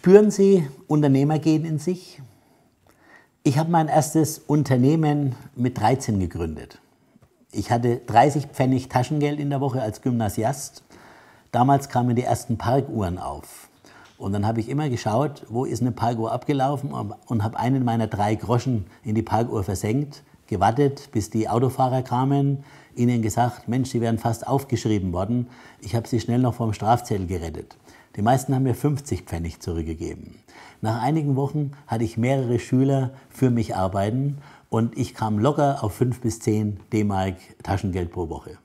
Spüren Sie Unternehmergehen in sich? Ich habe mein erstes Unternehmen mit 13 gegründet. Ich hatte 30 Pfennig Taschengeld in der Woche als Gymnasiast. Damals kamen die ersten Parkuhren auf. Und dann habe ich immer geschaut, wo ist eine Parkuhr abgelaufen und habe einen meiner drei Groschen in die Parkuhr versenkt, gewartet, bis die Autofahrer kamen, ihnen gesagt, Mensch, sie wären fast aufgeschrieben worden. Ich habe sie schnell noch vom Strafzettel gerettet. Die meisten haben mir 50 Pfennig zurückgegeben. Nach einigen Wochen hatte ich mehrere Schüler für mich arbeiten und ich kam locker auf 5 bis 10 D-Mark Taschengeld pro Woche.